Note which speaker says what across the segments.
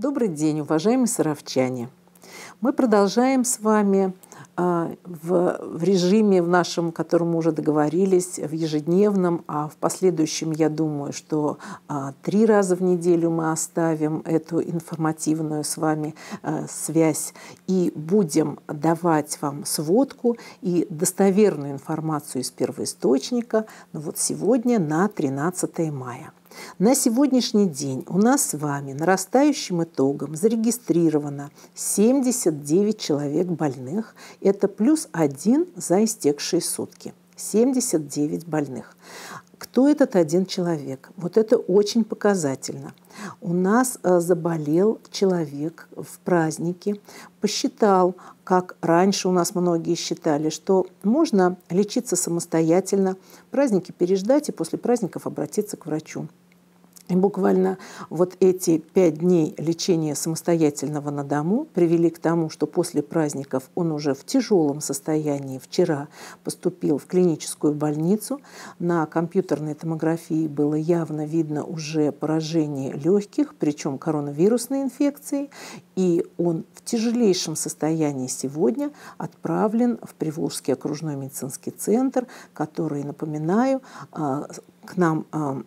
Speaker 1: Добрый день, уважаемые саровчане! Мы продолжаем с вами а, в, в режиме в нашем, котором мы уже договорились, в ежедневном, а в последующем, я думаю, что а, три раза в неделю мы оставим эту информативную с вами а, связь и будем давать вам сводку и достоверную информацию из первоисточника. Ну вот сегодня на 13 мая. На сегодняшний день у нас с вами нарастающим итогом зарегистрировано 79 человек больных. Это плюс один за истекшие сутки. 79 больных. Кто этот один человек? Вот это очень показательно. У нас э, заболел человек в празднике, посчитал, как раньше у нас многие считали, что можно лечиться самостоятельно, праздники переждать и после праздников обратиться к врачу. И буквально вот эти пять дней лечения самостоятельного на дому привели к тому, что после праздников он уже в тяжелом состоянии вчера поступил в клиническую больницу. На компьютерной томографии было явно видно уже поражение легких, причем коронавирусной инфекцией, и он в тяжелейшем состоянии сегодня отправлен в Приволжский окружной медицинский центр, который, напоминаю, а, к нам а,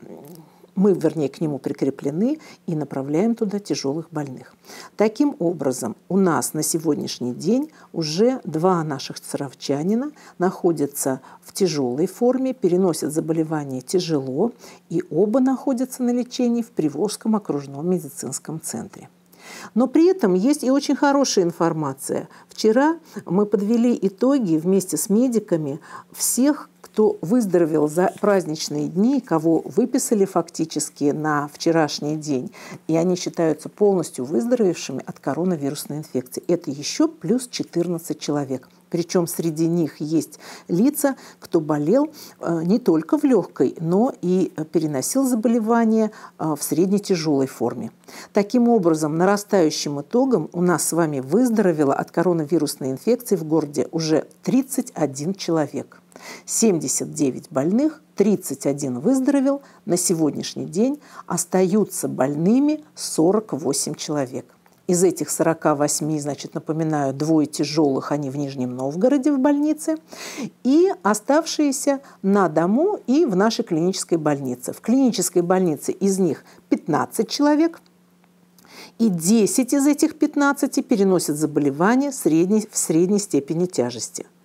Speaker 1: мы, вернее, к нему прикреплены и направляем туда тяжелых больных. Таким образом, у нас на сегодняшний день уже два наших царовчанина находятся в тяжелой форме, переносят заболевание тяжело, и оба находятся на лечении в Приволжском окружном медицинском центре. Но при этом есть и очень хорошая информация. Вчера мы подвели итоги вместе с медиками всех кто выздоровел за праздничные дни, кого выписали фактически на вчерашний день, и они считаются полностью выздоровевшими от коронавирусной инфекции. Это еще плюс 14 человек. Причем среди них есть лица, кто болел э, не только в легкой, но и э, переносил заболевание э, в средне-тяжелой форме. Таким образом, нарастающим итогом у нас с вами выздоровело от коронавирусной инфекции в городе уже 31 человек. 79 больных, 31 выздоровел, на сегодняшний день остаются больными 48 человек. Из этих 48, значит, напоминаю, двое тяжелых, они в Нижнем Новгороде в больнице, и оставшиеся на дому и в нашей клинической больнице. В клинической больнице из них 15 человек, и 10 из этих 15 переносят заболевание средней, в средней степени тяжести –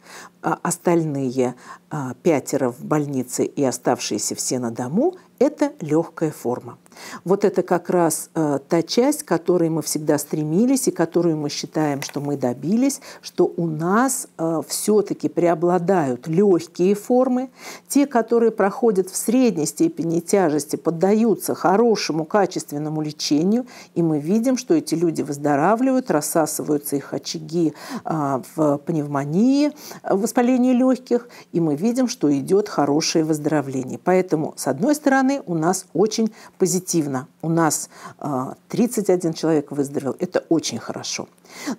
Speaker 1: а остальные а, пятеро в больнице и оставшиеся все на дому, это легкая форма. Вот это как раз э, та часть, к которой мы всегда стремились и которую мы считаем, что мы добились, что у нас э, все-таки преобладают легкие формы, те, которые проходят в средней степени тяжести, поддаются хорошему качественному лечению, и мы видим, что эти люди выздоравливают, рассасываются их очаги э, в пневмонии, э, в воспалении легких, и мы видим, что идет хорошее выздоровление. Поэтому, с одной стороны, стороны, у нас очень позитивно. У нас 31 э, человек выздоровел. Это очень хорошо.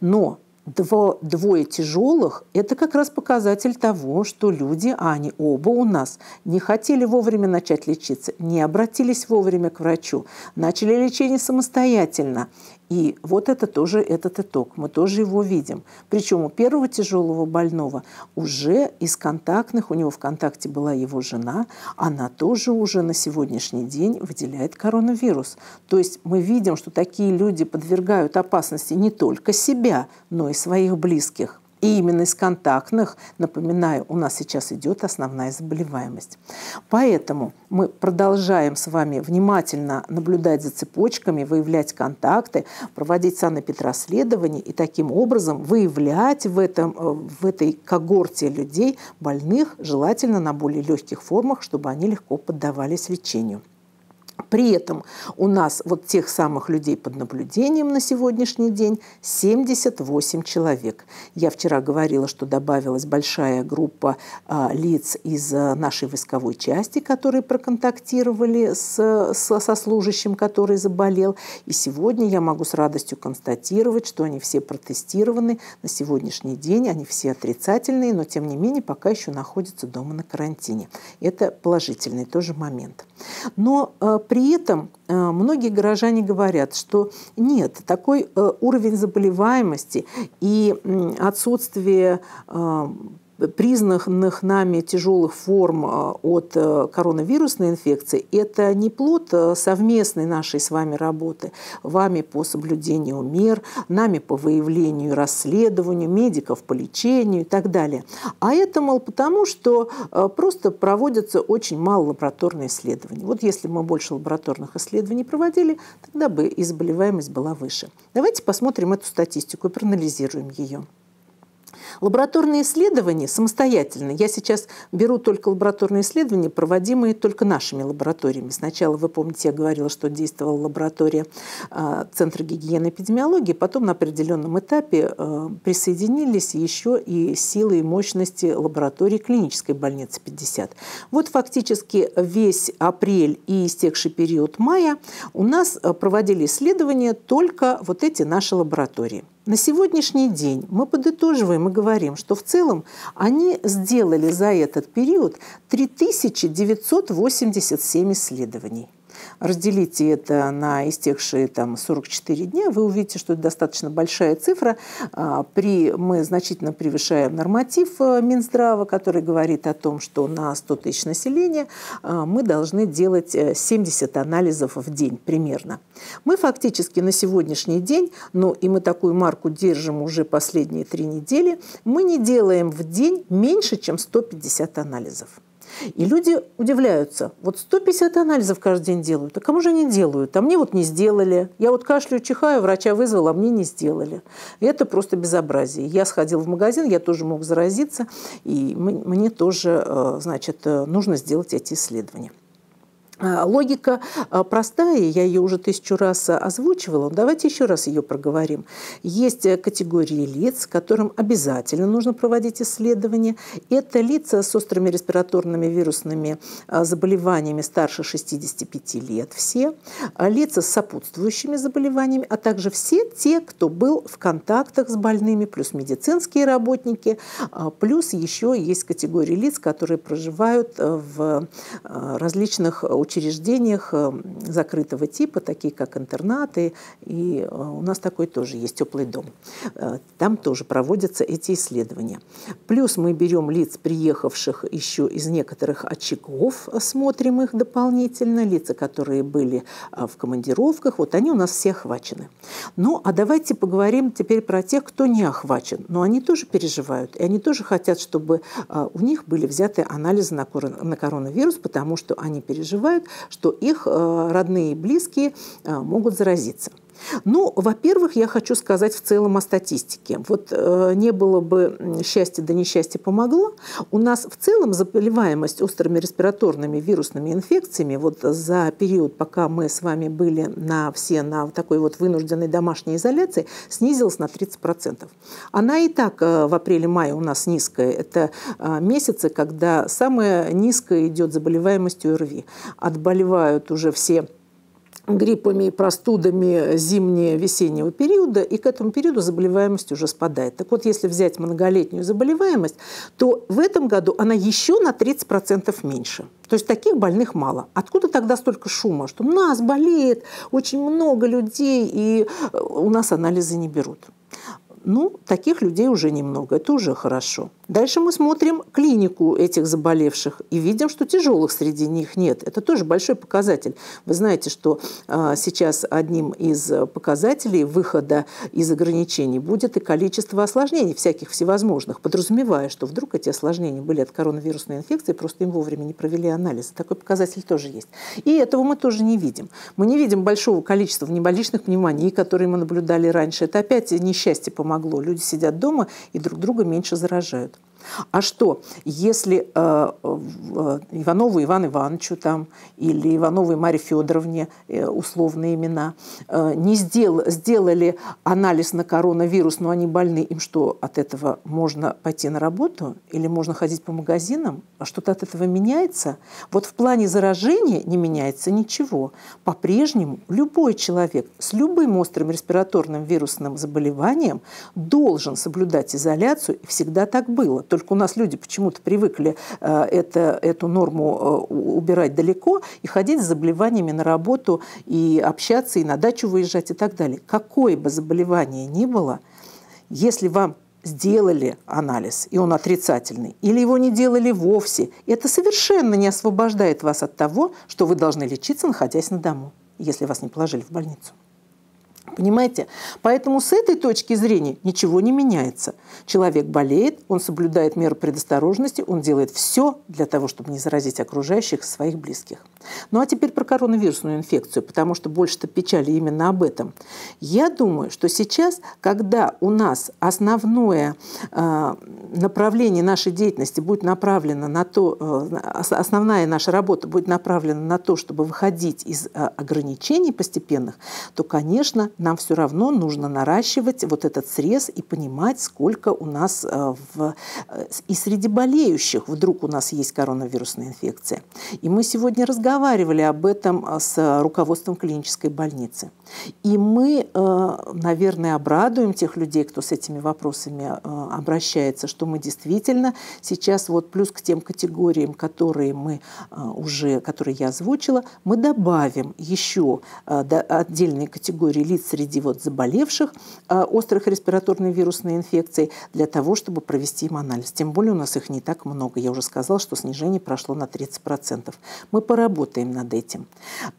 Speaker 1: Но дво, двое тяжелых – это как раз показатель того, что люди, а они оба у нас, не хотели вовремя начать лечиться, не обратились вовремя к врачу, начали лечение самостоятельно. И вот это тоже этот итог, мы тоже его видим. Причем у первого тяжелого больного уже из контактных, у него в контакте была его жена, она тоже уже на сегодняшний день выделяет коронавирус. То есть мы видим, что такие люди подвергают опасности не только себя, но и своих близких. И именно из контактных, напоминаю, у нас сейчас идет основная заболеваемость. Поэтому мы продолжаем с вами внимательно наблюдать за цепочками, выявлять контакты, проводить санэпидрасследование и таким образом выявлять в, этом, э, в этой когорте людей больных, желательно на более легких формах, чтобы они легко поддавались лечению. При этом у нас вот тех самых людей под наблюдением на сегодняшний день 78 человек. Я вчера говорила, что добавилась большая группа а, лиц из а, нашей войсковой части, которые проконтактировали с, с, со служащим, который заболел. И сегодня я могу с радостью констатировать, что они все протестированы на сегодняшний день, они все отрицательные, но тем не менее пока еще находятся дома на карантине. Это положительный тоже момент. Но а, при этом э, многие горожане говорят, что нет, такой э, уровень заболеваемости и отсутствие э, признанных нами тяжелых форм э, от э, коронавирусной инфекции – это не плод э, совместной нашей с вами работы, вами по соблюдению мер, нами по выявлению и расследованию, медиков по лечению и так далее. А это, мол, потому что просто проводятся очень мало лабораторных исследований. Вот если мы больше лабораторных исследований проводили, тогда бы и заболеваемость была выше. Давайте посмотрим эту статистику и проанализируем ее. Лабораторные исследования самостоятельно, я сейчас беру только лабораторные исследования, проводимые только нашими лабораториями. Сначала, вы помните, я говорила, что действовала лаборатория а, Центра гигиены и эпидемиологии, потом на определенном этапе а, присоединились еще и силы и мощности лаборатории клинической больницы 50. Вот фактически весь апрель и истекший период мая у нас а, проводили исследования только вот эти наши лаборатории. На сегодняшний день мы подытоживаем и говорим, что в целом они сделали за этот период 3987 исследований. Разделите это на истекшие там, 44 дня, вы увидите, что это достаточно большая цифра. А, при, мы значительно превышаем норматив э, Минздрава, который говорит о том, что на 100 тысяч населения а, мы должны делать 70 э, анализов в день примерно. Мы фактически на сегодняшний день, ну и мы такую марку держим уже последние три недели, мы не делаем в день меньше, чем 150 анализов. И люди удивляются. Вот 150 анализов каждый день делают. А кому же они делают? А мне вот не сделали. Я вот кашляю, чихаю, врача вызвала, а мне не сделали. И это просто безобразие. Я сходил в магазин, я тоже мог заразиться. И мне тоже, э, значит, э, нужно сделать эти исследования. А, логика а, простая, я ее уже тысячу раз озвучивала, давайте еще раз ее проговорим. Есть э, категории лиц, которым обязательно нужно проводить исследования. Это лица с острыми респираторными вирусными а, заболеваниями старше 65 лет все, лица с сопутствующими заболеваниями, а также все те, кто был в контактах с больными, плюс медицинские работники, плюс еще есть категории лиц, которые проживают э, в различных учреждениях учреждениях э, закрытого типа, такие как интернаты, и э, у нас такой тоже есть теплый дом. Э, там тоже проводятся эти исследования. Плюс мы берем лиц, приехавших еще из некоторых очагов, смотрим их дополнительно, лица, которые были в командировках, вот они у нас все охвачены. Ну, а давайте поговорим теперь про тех, кто не охвачен, но они тоже переживают, и они тоже хотят, чтобы у них были взяты анализы на коронавирус, потому что они переживают, переживают, что их э, родные и близкие э, могут заразиться. Ну, во-первых, я хочу сказать в целом о статистике. Вот э, не было бы счастья, да несчастье помогло. У нас в целом заболеваемость острыми респираторными вирусными инфекциями вот за период, пока мы с вами были на, все на такой вот вынужденной домашней изоляции, снизилась на 30%. Она и так э, в апреле-мае у нас низкая. Это э, месяцы, когда самая низкая идет заболеваемость ОРВИ. Отболевают уже все гриппами и простудами зимнего весеннего периода, и к этому периоду заболеваемость уже спадает. Так вот, если взять многолетнюю заболеваемость, то в этом году она еще на 30% меньше. То есть таких больных мало. Откуда тогда столько шума, что у нас болеет очень много людей, и э, у нас анализы не берут? Ну, таких людей уже немного, это уже хорошо. Дальше мы смотрим клинику этих заболевших и видим, что тяжелых среди них нет. Это тоже большой показатель. Вы знаете, что а, сейчас одним из показателей выхода из ограничений будет и количество осложнений всяких всевозможных, подразумевая, что вдруг эти осложнения были от коронавирусной инфекции, просто им вовремя не провели анализ. Такой показатель тоже есть. И этого мы тоже не видим. Мы не видим большого количества внеболичных пневмоний, которые мы наблюдали раньше. Это опять несчастье помогает помогло. Люди сидят дома и друг друга меньше заражают. А что, если э, э, Иванову Иван Ивановичу там или Ивановой Маре Федоровне, э, условные имена, э, не сдел, сделали анализ на коронавирус, но они больны, им что, от этого можно пойти на работу или можно ходить по магазинам? А что-то от этого меняется? Вот в плане заражения не меняется ничего. По-прежнему любой человек с любым острым респираторным вирусным заболеванием должен соблюдать изоляцию, и всегда так было только у нас люди почему-то привыкли э, это, эту норму э, убирать далеко и ходить с заболеваниями на работу, и общаться, и на дачу выезжать, и так далее. Какое бы заболевание ни было, если вам сделали анализ, и он отрицательный, или его не делали вовсе, это совершенно не освобождает вас от того, что вы должны лечиться, находясь на дому, если вас не положили в больницу. Понимаете? Поэтому с этой точки зрения ничего не меняется. Человек болеет, он соблюдает меры предосторожности, он делает все для того, чтобы не заразить окружающих своих близких. Ну а теперь про коронавирусную инфекцию, потому что больше-то печали именно об этом. Я думаю, что сейчас, когда у нас основное э, направление нашей деятельности будет направлено на то, э, основная наша работа будет направлена на то, чтобы выходить из э, ограничений постепенных, то, конечно, нам все равно нужно наращивать вот этот срез и понимать, сколько у нас в... и среди болеющих вдруг у нас есть коронавирусная инфекция. И мы сегодня разговариваем разговаривали об этом э, с руководством клинической больницы. И мы, э, наверное, обрадуем тех людей, кто с этими вопросами э, обращается, что мы действительно сейчас вот плюс к тем категориям, которые мы уже, которые я озвучила, мы добавим еще отдельные категории лиц среди вот заболевших острых респираторной вирусной инфекцией для того, чтобы провести им анализ. Тем более у нас их не так много. Я уже сказала, что снижение прошло на 30%. Мы поработаем работаем над этим.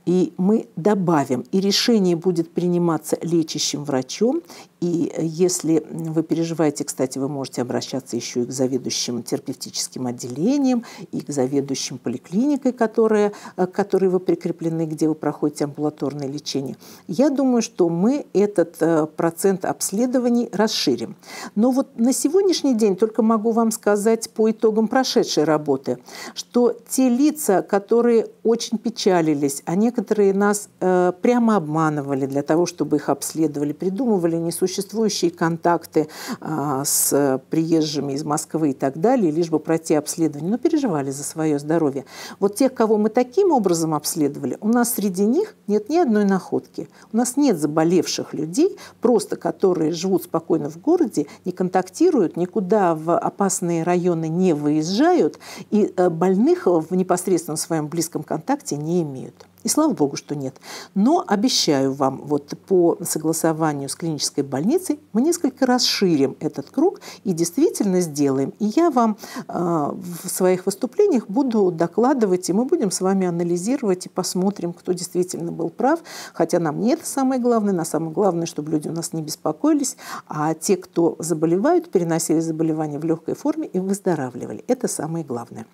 Speaker 1: И мы добавим, и решение будет приниматься лечащим врачом, и если вы переживаете, кстати, вы можете обращаться еще и к заведующим терапевтическим отделением, и к заведующим поликлиникой, которая, э, к которой вы прикреплены, где вы проходите амбулаторное лечение. Я думаю, что мы этот э, процент обследований расширим. Но вот на сегодняшний день только могу вам сказать по итогам прошедшей работы, что те лица, которые очень печалились, а некоторые нас э, прямо обманывали для того, чтобы их обследовали, придумывали несуществующие контакты э, с приезжими из Москвы и так далее, лишь бы пройти обследование, но переживали за свое здоровье. Вот тех, кого мы таким образом обследовали, у нас среди них нет ни одной находки. У нас нет заболевших людей, просто которые живут спокойно в городе, не контактируют, никуда в опасные районы не выезжают, и э, больных в непосредственном своем близком контакте ВКонтакте не имеют. И слава богу, что нет. Но обещаю вам, вот по согласованию с клинической больницей мы несколько расширим этот круг и действительно сделаем. И я вам э, в своих выступлениях буду докладывать, и мы будем с вами анализировать и посмотрим, кто действительно был прав. Хотя нам не это самое главное. На самое главное, чтобы люди у нас не беспокоились, а те, кто заболевают, переносили заболевания в легкой форме и выздоравливали. Это самое главное.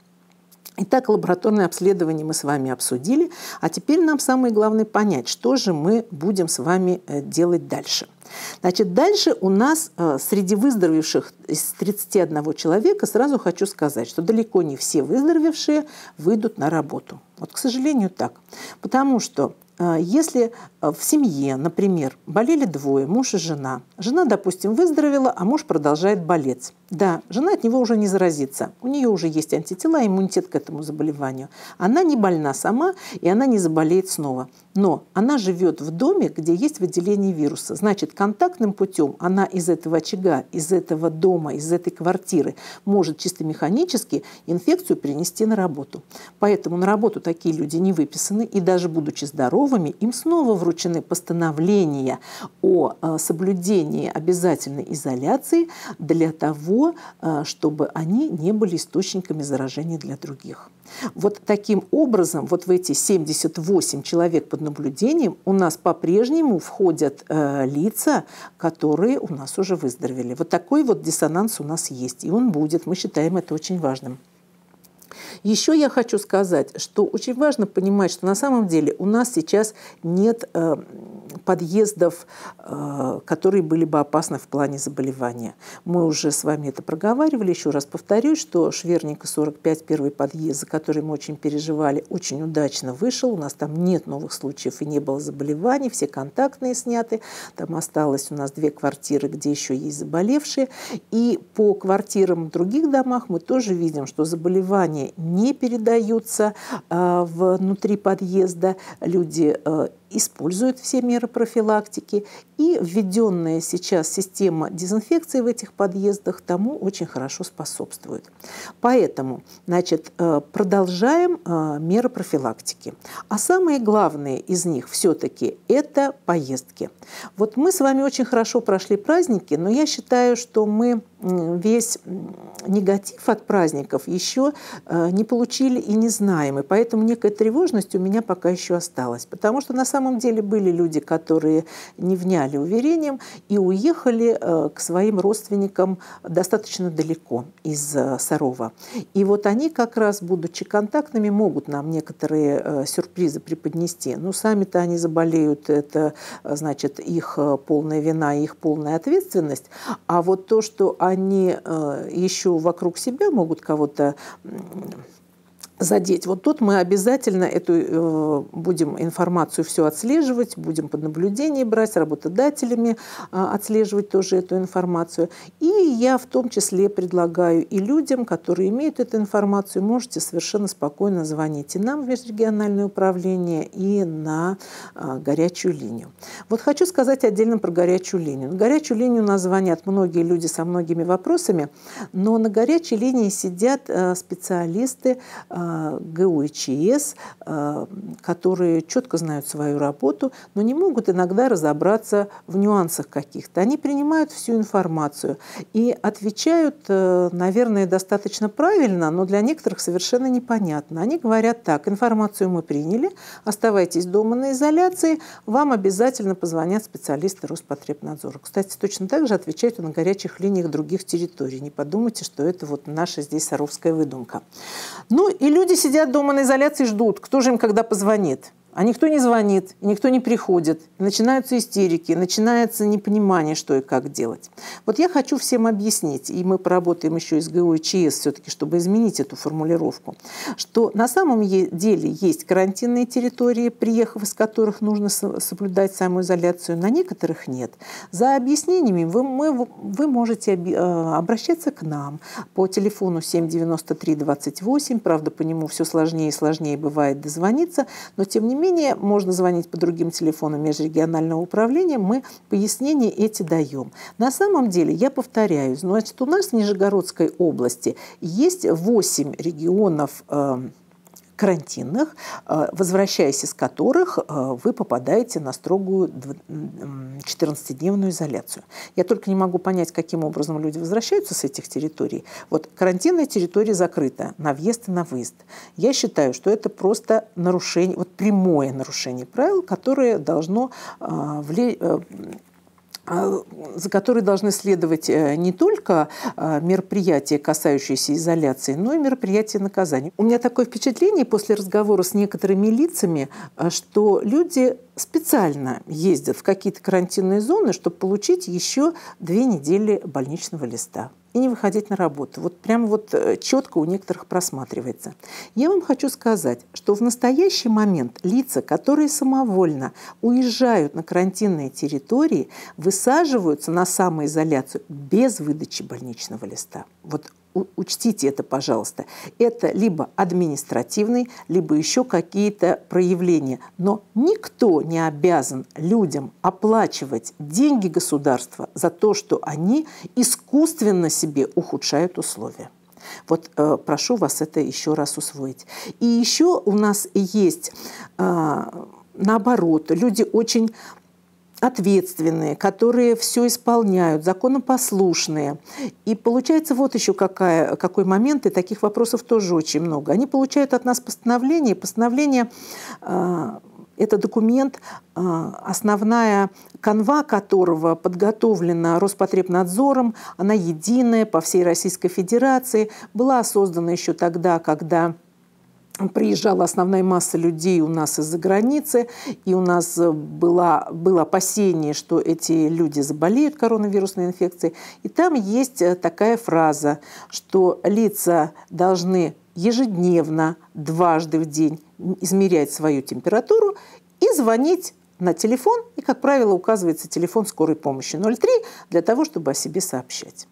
Speaker 1: Итак, лабораторное обследование мы с вами обсудили, а теперь нам самое главное понять, что же мы будем с вами э, делать дальше. Значит, дальше у нас э, среди выздоровевших из 31 человека сразу хочу сказать, что далеко не все выздоровевшие выйдут на работу. Вот, к сожалению, так. Потому что а, если а, в семье, например, болели двое, муж и жена, жена, допустим, выздоровела, а муж продолжает болеть. Да, жена от него уже не заразится. У нее уже есть антитела, иммунитет к этому заболеванию. Она не больна сама, и она не заболеет снова. Но она живет в доме, где есть выделение вируса. Значит, контактным путем она из этого очага, из этого дома, из этой квартиры может чисто механически инфекцию принести на работу. Поэтому на работу такие люди не выписаны, и даже будучи здоровы, здоровыми, им снова вручены постановления о э, соблюдении обязательной изоляции для того, э, чтобы они не были источниками заражения для других. Вот таким образом, вот в эти 78 человек под наблюдением у нас по-прежнему входят э, лица, которые у нас уже выздоровели. Вот такой вот диссонанс у нас есть, и он будет. Мы считаем это очень важным. Еще я хочу сказать, что очень важно понимать, что на самом деле у нас сейчас нет э, подъездов, э, которые были бы опасны в плане заболевания. Мы уже с вами это проговаривали. Еще раз повторюсь, что Шверника 45, первый подъезд, за который мы очень переживали, очень удачно вышел. У нас там нет новых случаев и не было заболеваний, все контактные сняты. Там осталось у нас две квартиры, где еще есть заболевшие. И по квартирам в других домах мы тоже видим, что заболевания не передаются э, внутри подъезда. Люди э, используют все меры профилактики, и введенная сейчас система дезинфекции в этих подъездах тому очень хорошо способствует. Поэтому, значит, э, продолжаем э, меры профилактики. А самое главное из них все-таки это поездки. Вот мы с вами очень хорошо прошли праздники, но я считаю, что мы весь негатив от праздников еще э, не получили и не знаем. И поэтому некая тревожность у меня пока еще осталась. Потому что на самом деле были люди, которые не вняли уверениям и уехали э, к своим родственникам достаточно далеко из э, Сарова. И вот они как раз, будучи контактными, могут нам некоторые сюрпризы преподнести. Но ну, сами-то они заболеют, это значит их полная вина их полная ответственность. А вот то, что они они э, еще вокруг себя могут кого-то задеть. Вот тут мы обязательно эту э, будем информацию все отслеживать, будем под наблюдение брать, работодателями а, отслеживать тоже эту информацию. И я в том числе предлагаю и людям, которые имеют эту информацию, можете совершенно спокойно звонить и нам в межрегиональное управление, и на а, горячую линию. Вот хочу сказать отдельно про горячую линию. На горячую линию у нас звонят многие люди со многими вопросами, но на горячей линии сидят э, специалисты, э, ГУ и ЧС, э, которые четко знают свою работу, но не могут иногда разобраться в нюансах каких-то. Они принимают всю информацию и отвечают, э, наверное, достаточно правильно, но для некоторых совершенно непонятно. Они говорят так, информацию мы приняли, оставайтесь дома на изоляции, вам обязательно позвонят специалисты Роспотребнадзора. Кстати, точно так же отвечают на горячих линиях других территорий. Не подумайте, что это вот наша здесь Саровская выдумка. Ну или люди сидят дома на изоляции и ждут, кто же им когда позвонит. А никто не звонит, никто не приходит. Начинаются истерики, начинается непонимание, что и как делать. Вот я хочу всем объяснить, и мы поработаем еще с ГУ и ЧС все-таки, чтобы изменить эту формулировку, что на самом деле есть карантинные территории, приехав из которых нужно соблюдать самоизоляцию, на некоторых нет. За объяснениями вы, мы, вы можете э, обращаться к нам по телефону 793 28, правда, по нему все сложнее и сложнее бывает дозвониться, но тем не менее менее, можно звонить по другим телефонам межрегионального управления, мы пояснения эти даем. На самом деле, я повторяю, значит, у нас в Нижегородской области есть 8 регионов э, карантинных, э, возвращаясь из которых э, вы попадаете на строгую 14-дневную изоляцию. Я только не могу понять, каким образом люди возвращаются с этих территорий. Вот карантинная территория закрыта на въезд и на выезд. Я считаю, что это просто нарушение, вот прямое нарушение правил, которое должно э, влиять а, за которые должны следовать э, не только а, мероприятия, касающиеся изоляции, но и мероприятия наказания. У меня такое впечатление после разговора с некоторыми лицами, э, что люди специально ездят в какие-то карантинные зоны, чтобы получить еще две недели больничного листа и не выходить на работу. Вот прям вот э, четко у некоторых просматривается. Я вам хочу сказать, что в настоящий момент лица, которые самовольно уезжают на карантинные территории, высаживаются на самоизоляцию без выдачи больничного листа. Вот учтите это, пожалуйста. Это либо административный, либо еще какие-то проявления. Но никто не обязан людям оплачивать деньги государства за то, что они искусственно себе ухудшают условия. Вот э, прошу вас это еще раз усвоить. И еще у нас есть, э, наоборот, люди очень ответственные, которые все исполняют, законопослушные. И получается вот еще какая, какой момент, и таких вопросов тоже очень много. Они получают от нас постановление, постановление э, это документ, э, основная канва которого подготовлена Роспотребнадзором, она единая по всей Российской Федерации, была создана еще тогда, когда приезжала основная масса людей у нас из-за границы, и у нас э, было, было опасение, что эти люди заболеют коронавирусной инфекцией. И там есть э, такая фраза, что лица должны ежедневно, дважды в день измерять свою температуру и звонить на телефон, и, как правило, указывается телефон скорой помощи 03 для того, чтобы о себе сообщать.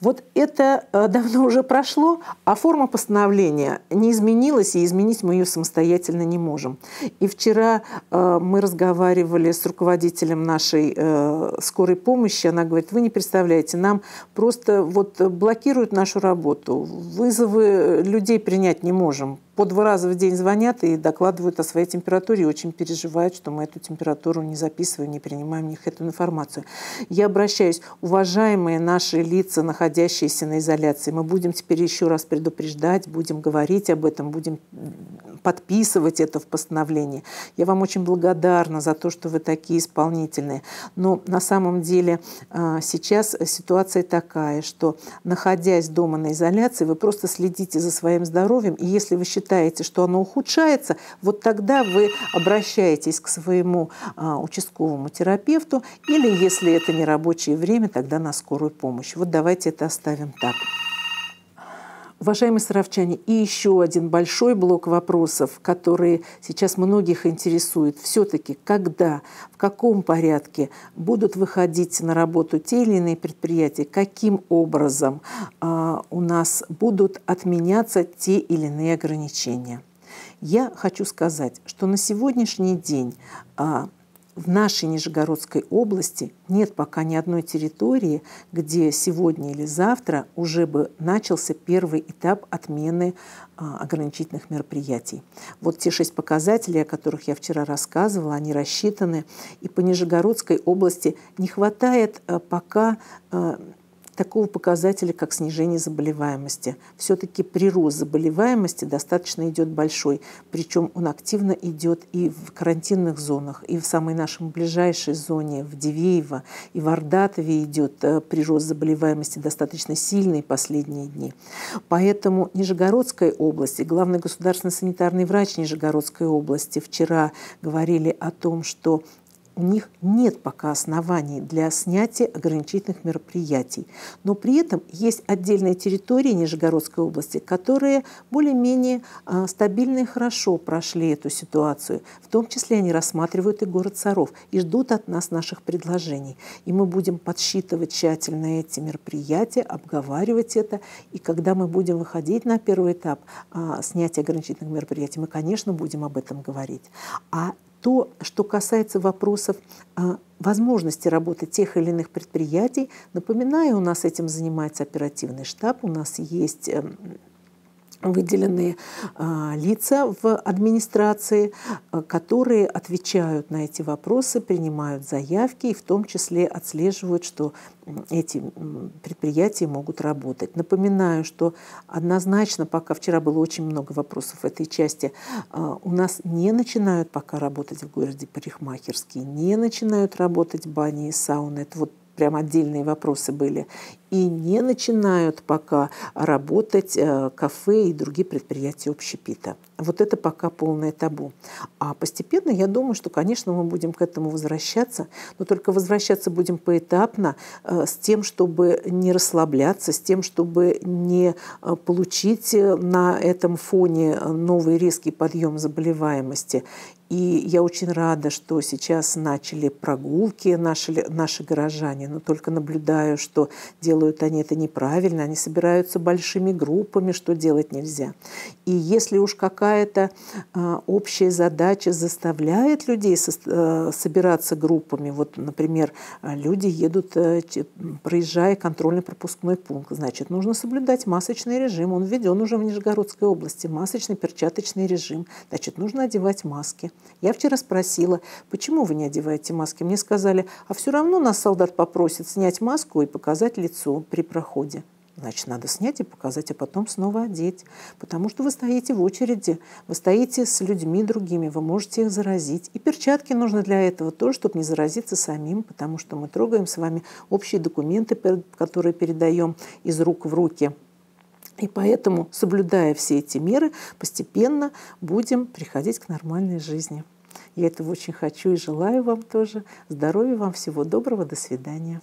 Speaker 1: Вот это э, давно уже прошло, а форма постановления не изменилась, и изменить мы ее самостоятельно не можем. И вчера э, мы разговаривали с руководителем нашей э, скорой помощи. Она говорит, вы не представляете, нам просто вот блокируют нашу работу, вызовы людей принять не можем. По два раза в день звонят и докладывают о своей температуре и очень переживают, что мы эту температуру не записываем, не принимаем у них эту информацию. Я обращаюсь, уважаемые наши лица, находящиеся находящиеся на изоляции. Мы будем теперь еще раз предупреждать, будем говорить об этом, будем подписывать это в постановлении. Я вам очень благодарна за то, что вы такие исполнительные. Но на самом деле а, сейчас ситуация такая, что находясь дома на изоляции, вы просто следите за своим здоровьем, и если вы считаете, что оно ухудшается, вот тогда вы обращаетесь к своему а, участковому терапевту, или если это не рабочее время, тогда на скорую помощь. Вот давайте это оставим так. Уважаемые саровчане, и еще один большой блок вопросов, которые сейчас многих интересует. Все-таки, когда, в каком порядке будут выходить на работу те или иные предприятия, каким образом э, у нас будут отменяться те или иные ограничения? Я хочу сказать, что на сегодняшний день э, в нашей Нижегородской области нет пока ни одной территории, где сегодня или завтра уже бы начался первый этап отмены а, ограничительных мероприятий. Вот те шесть показателей, о которых я вчера рассказывала, они рассчитаны. И по Нижегородской области не хватает э, пока э, такого показателя, как снижение заболеваемости. Все-таки прирост заболеваемости достаточно идет большой, причем он активно идет и в карантинных зонах, и в самой нашей ближайшей зоне, в Дивеево, и в Ордатове идет э, прирост заболеваемости достаточно сильный последние дни. Поэтому Нижегородской области главный государственный санитарный врач Нижегородской области вчера говорили о том, что у них нет пока оснований для снятия ограничительных мероприятий. Но при этом есть отдельные территории Нижегородской области, которые более-менее а, стабильно и хорошо прошли эту ситуацию. В том числе они рассматривают и город Саров и ждут от нас наших предложений. И мы будем подсчитывать тщательно эти мероприятия, обговаривать это. И когда мы будем выходить на первый этап а, снятия ограничительных мероприятий, мы, конечно, будем об этом говорить. А то, что касается вопросов а, возможности работы тех или иных предприятий. Напоминаю, у нас этим занимается оперативный штаб, у нас есть эм, выделенные а, лица в администрации, э, которые отвечают на эти вопросы, принимают заявки и в том числе отслеживают, что эти предприятия могут работать. Напоминаю, что однозначно, пока вчера было очень много вопросов в этой части, а, у нас не начинают пока работать в городе парикмахерские, не начинают работать бани и сауны. Это вот прям отдельные вопросы были, и не начинают пока работать э, кафе и другие предприятия общепита. Вот это пока полное табу. А постепенно, я думаю, что, конечно, мы будем к этому возвращаться, но только возвращаться будем поэтапно, э, с тем, чтобы не расслабляться, с тем, чтобы не э, получить э, на этом фоне новый резкий подъем заболеваемости. И я очень рада, что сейчас начали прогулки наши, наши горожане, но только наблюдаю, что делают они это неправильно, они собираются большими группами, что делать нельзя. И если уж какая какая-то а, общая задача заставляет людей э, собираться группами. Вот, например, люди едут, э, проезжая контрольно-пропускной пункт. Значит, нужно соблюдать масочный режим. Он введен уже в Нижегородской области. Масочный перчаточный режим. Значит, нужно одевать маски. Я вчера спросила, почему вы не одеваете маски? Мне сказали, а все равно нас солдат попросит снять маску и показать лицо при проходе. Значит, надо снять и показать, а потом снова одеть. Потому что вы стоите в очереди, вы стоите с людьми другими, вы можете их заразить. И перчатки нужны для этого тоже, чтобы не заразиться самим, потому что мы трогаем с вами общие документы, которые передаем из рук в руки. И поэтому, соблюдая все эти меры, постепенно будем приходить к нормальной жизни. Я этого очень хочу и желаю вам тоже. Здоровья вам, всего доброго, до свидания.